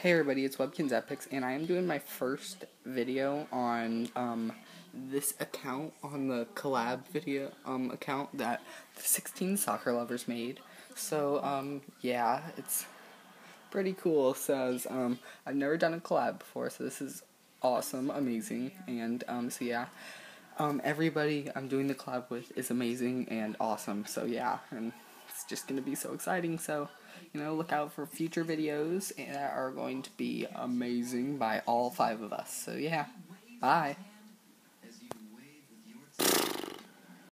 Hey everybody, it's Webkins Epics, and I am doing my first video on um, this account, on the collab video um, account that the 16 Soccer Lovers made. So, um, yeah, it's pretty cool. Says, um, I've never done a collab before, so this is awesome, amazing, and um, so yeah. Um, everybody I'm doing the collab with is amazing and awesome, so yeah, and it's just going to be so exciting. So, you know, look out for future videos that are going to be amazing by all five of us. So, yeah. Bye.